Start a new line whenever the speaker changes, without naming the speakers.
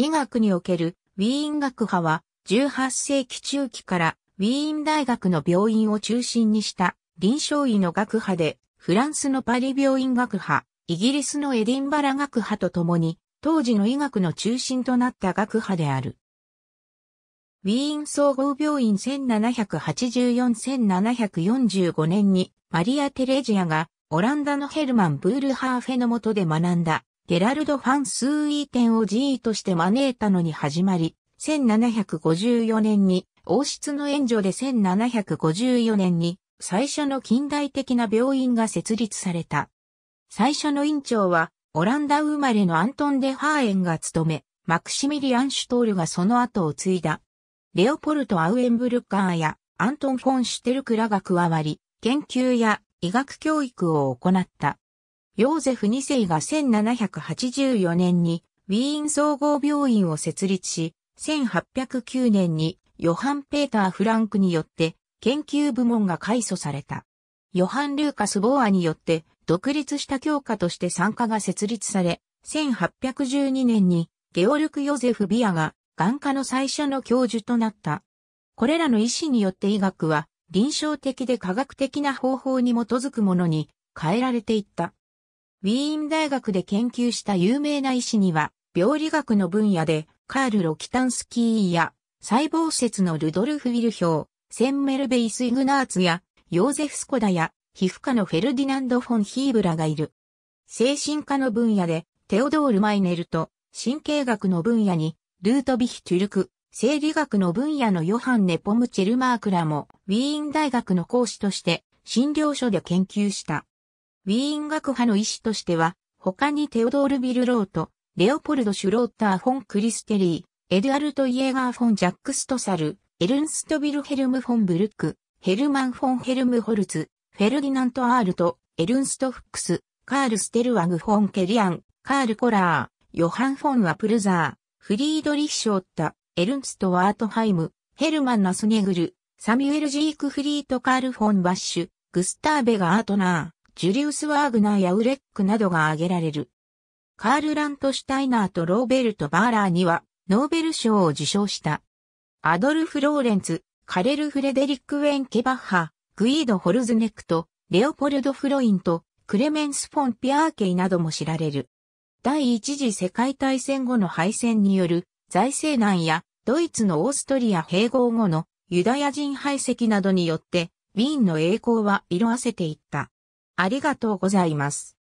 医学におけるウィーン学派は18世紀中期からウィーン大学の病院を中心にした臨床医の学派でフランスのパリ病院学派、イギリスのエディンバラ学派とともに当時の医学の中心となった学派である。ウィーン総合病院1784-1745年にマリア・テレジアがオランダのヘルマン・ブールハーフェの下で学んだゲラルド・ファン・スーイーテンを寺 e として招いたのに始まり、1754年に王室の援助で1754年に最初の近代的な病院が設立された。最初の院長はオランダ生まれのアントン・デ・ハーエンが務め、マクシミリアン・シュトールがその後を継いだ。レオポルト・アウエンブルカーやアントン・フォン・シュテルクらが加わり、研究や医学教育を行った。ヨーゼフ2世が1784年にウィーン総合病院を設立し、1809年にヨハン・ペーター・フランクによって研究部門が改祖された。ヨハン・ルーカス・ボーアによって独立した教科として参加が設立され、1812年にゲオルク・ヨゼフ・ビアが眼科の最初の教授となった。これらの医師によって医学は臨床的で科学的な方法に基づくものに変えられていった。ウィーン大学で研究した有名な医師には、病理学の分野で、カール・ロキタンスキーや、細胞説のルドルフ・ウィルヒョウ、センメルベイス・イグナーツや、ヨーゼフ・スコダや、皮膚科のフェルディナンド・フォン・ヒーブラがいる。精神科の分野で、テオドール・マイネルと、神経学の分野に、ルートビヒ・トゥルク、生理学の分野のヨハン・ネポム・チェルマークらも、ウィーン大学の講師として、診療所で研究した。ウィーン学派の医師としては、他にテオドール・ビルロート、レオポルド・シュローター・フォン・クリステリー、エドアルト・イエガー・フォン・ジャックスト・サル、エルンスト・ビルヘルム・フォン・ブルック、ヘルマン・フォン・ヘルム・ホルツ、フェルディナント・アールト、エルンスト・フックス、カール・ステルワグ・フォン・ケリアン、カール・コラー、ヨハン・フォン・ワプルザー、フリードリッショータ、エルンスト・ワートハイム、ヘルマン・ナスネグル、サミュエル・ジーク・フリート・カール・フォン・バッシュ、グスターベ・ガートナー、ジュリウス・ワーグナーやウレックなどが挙げられる。カール・ラントシュタイナーとローベルト・バーラーにはノーベル賞を受賞した。アドルフ・ローレンツ、カレル・フレデリック・ウェンケ・バッハ、グイード・ホルズネクト、レオポルド・フロインと、クレメンス・フォン・ピアーケイなども知られる。第一次世界大戦後の敗戦による財政難やドイツのオーストリア併合後のユダヤ人排斥などによって、ウィーンの栄光は色あせていった。ありがとうございます。